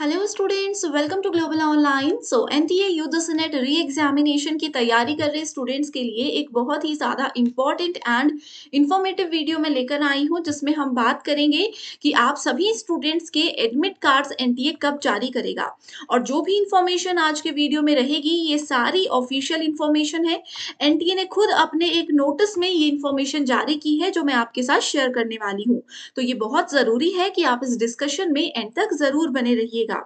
hello students welcome to global online so NTA UGC NET re examination की तैयारी कर रहे स्टूडेंट्स के लिए एक बहुत ही ज़्यादा इम्पॉर्टेंट एंड इन्फॉर्मेटिव वीडियो मैं लेकर आई हूँ जिसमें हम बात करेंगे कि आप सभी स्टूडेंट्स के एडमिट कार्ड्स एनटीए कब जारी करेगा और जो भी इंफॉर्मेशन आज के वीडियो में रहेगी ये सारी ऑफिशियल इन्फॉर्मेशन है एन ने खुद अपने एक नोटिस में ये इन्फॉर्मेशन जारी की है जो मैं आपके साथ शेयर करने वाली हूँ तो ये बहुत ज़रूरी है कि आप इस डिस्कशन में एंड तक ज़रूर बने रहिए रखिएगा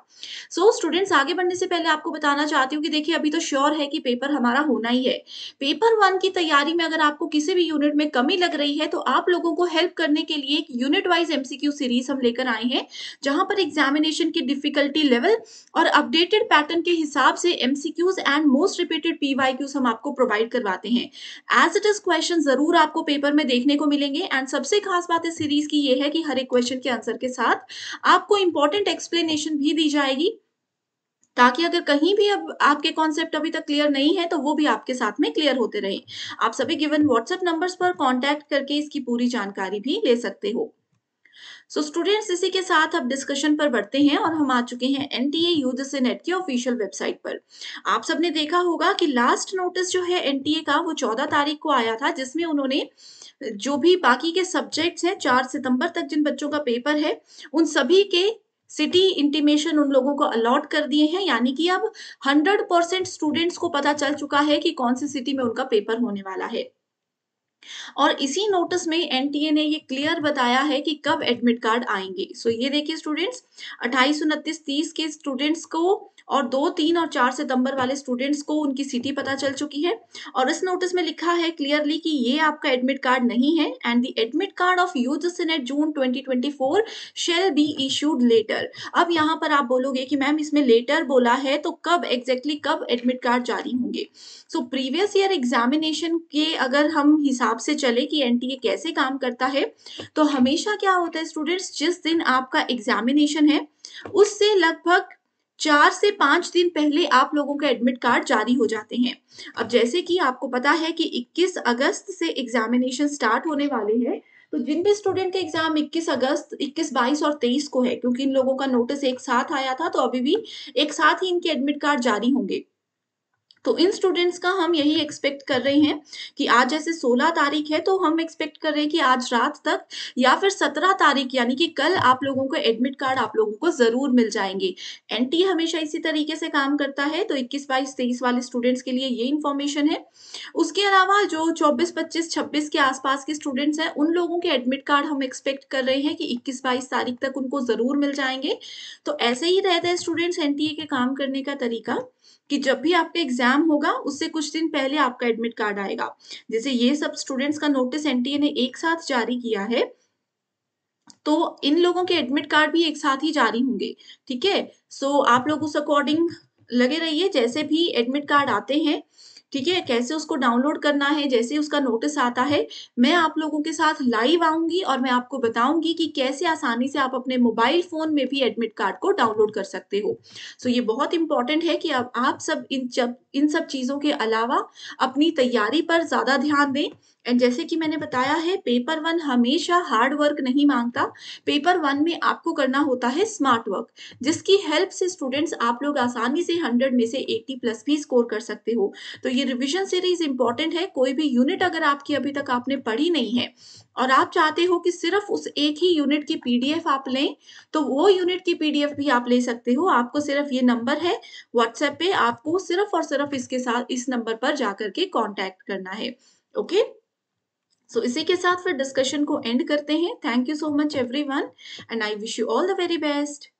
सो so, स्टूडेंट्स आगे बढ़ने से पहले आपको बताना चाहती हूँ कि देखिए अभी तो श्योर है कि पेपर हमारा होना ही है पेपर वन की तैयारी में अगर आपको किसी भी यूनिट में कमी लग रही है तो आप लोगों को हेल्प करने के लिए एक यूनिट वाइज एमसीक्यू सीरीज हम लेकर आए हैं जहां पर एग्जामिनेशन की डिफिकल्टी लेवल और अपडेटेड पैटर्न के हिसाब से MCQs and most repeated PYQs हम आपको प्रोवाइड करवाते हैं एज इट इज क्वेश्चन जरूर आपको पेपर में देखने को मिलेंगे एंड सबसे खास बात इस सीरीज की यह है कि हर एक क्वेश्चन के आंसर के साथ आपको इंपॉर्टेंट एक्सप्लेनेशन भी दी जाएगी ताकि अगर कहीं भी अब आपके कॉन्सेप्ट अभी तक क्लियर नहीं है तो वो भी आपके साथ में क्लियर होते रहे आप सभी गिवन व्हाट्सएप नंबर्स पर कांटेक्ट करके इसकी पूरी जानकारी भी ले सकते हो सो so, स्टूडेंट्स इसी के साथ अब डिस्कशन पर बढ़ते हैं और हम आ चुके हैं N T UGC NET की ऑफिशियल वेबसाइट पर आप सबने देखा होगा कि लास्ट नोटिस जो है एन का वो चौदह तारीख को आया था जिसमें उन्होंने जो भी बाकी के सब्जेक्ट्स हैं चार सितंबर तक जिन बच्चों का पेपर है उन सभी के सिटी इंटीमेशन उन लोगों को अलॉट कर दिए हैं यानी कि अब 100 परसेंट स्टूडेंट्स को पता चल चुका है कि कौन सी सिटी में उनका पेपर होने वाला है और इसी नोटिस में एनटीए ने ये क्लियर बताया है कि कब एडमिट कार्ड आएंगे सो so, ये देखिए स्टूडेंट्स अट्ठाईस उनतीस तीस के स्टूडेंट्स को और दो तीन और चार सितंबर वाले स्टूडेंट्स को उनकी सिटी पता चल चुकी है और इस नोटिस में लिखा है क्लियरली कि ये आपका एडमिट कार्ड नहीं है and the admit card of UGC NET June twenty shall be issued later अब यहाँ पर आप बोलोगे कि मैम इसमें लेटर बोला है तो कब एग्जैक्टली exactly कब एडमिट कार्ड जारी होंगे सो प्रीवियस ईयर एग्जामिनेशन के अगर हम हिसाब हिसाब से चले कि एनटीए कैसे काम करता है तो हमेशा क्या होता है स्टूडेंट्स जिस दिन आपका एग्जामिनेशन है उससे लगभग चार से पांच दिन पहले आप लोगों के एडमिट कार्ड जारी हो जाते हैं अब जैसे कि आपको पता है कि 21 अगस्त से एग्जामिनेशन स्टार्ट होने वाले हैं तो जिन भी स्टूडेंट के एग्जाम 21 अगस्त 21, 22 और 23 को है क्योंकि इन लोगों का नोटिस एक साथ आया था तो अभी भी एक साथ ही इनके एडमिट कार्ड जारी होंगे तो इन स्टूडेंट्स का हम यही एक्सपेक्ट कर रहे हैं कि आज जैसे 16 तारीख है तो हम एक्सपेक्ट कर रहे हैं कि आज रात तक या फिर 17 तारीख यानी कि कल आप लोगों को एडमिट कार्ड आप लोगों को जरूर मिल जाएंगे एनटी e हमेशा इसी तरीके से काम करता है तो इक्कीस बाईस तेईस वाले स्टूडेंट्स के लिए ये इन्फॉर्मेशन है उसके अलावा जो चौबीस पच्चीस छब्बीस के आसपास के स्टूडेंट्स हैं उन लोगों के एडमिट कार्ड हम एक्सपेक्ट कर रहे हैं कि इक्कीस बाईस तारीख तक उनको जरूर मिल जाएंगे तो ऐसे ही रहता है स्टूडेंट्स एन e के काम करने का तरीका कि जब भी आपके एग्जाम एग्जाम होगा उससे कुछ दिन पहले आपका एडमिट कार्ड आएगा जैसे ये सब स्टूडेंट्स का नोटिस एनटीए ने एक साथ जारी किया है तो इन लोगों के एडमिट कार्ड भी एक साथ ही जारी होंगे ठीक है सो आप लोग उस अकॉर्डिंग लगे रहिए जैसे भी एडमिट कार्ड आते हैं ठीक है कैसे उसको डाउनलोड करना है जैसे उसका नोटिस आता है मैं आप लोगों के साथ लाइव आऊंगी और मैं आपको बताऊंगी कि कैसे आसानी से आप अपने मोबाइल फोन में भी एडमिट कार्ड को डाउनलोड कर सकते हो सो so, ये बहुत इंपॉर्टेंट है कि अब आप सब इन जब इन सब चीज़ों के अलावा अपनी तैयारी पर ज़्यादा ध्यान दें एंड जैसे कि मैंने बताया है पेपर वन हमेशा हार्ड वर्क नहीं मांगता पेपर वन में आपको करना होता है स्मार्ट वर्क जिसकी हेल्प से स्टूडेंट्स आप लोग आसानी से हंड्रेड में से एट्टी प्लस भी स्कोर कर सकते हो तो ये रिविजन सीरीज इंपॉर्टेंट है कोई भी यूनिट अगर आपकी अभी तक आपने पढ़ी नहीं है और आप चाहते हो कि सिर्फ उस एक ही यूनिट की पीडीएफ आप लें तो वो यूनिट की पीडीएफ भी आप ले सकते हो आपको सिर्फ ये नंबर है व्हाट्सएप पे आपको सिर्फ और सिर्फ इसके साथ इस नंबर पर जाकर के कॉन्टेक्ट करना है ओके सो so, इसी के साथ फिर डिस्कशन को एंड करते हैं thank you so much every and I wish you all the very best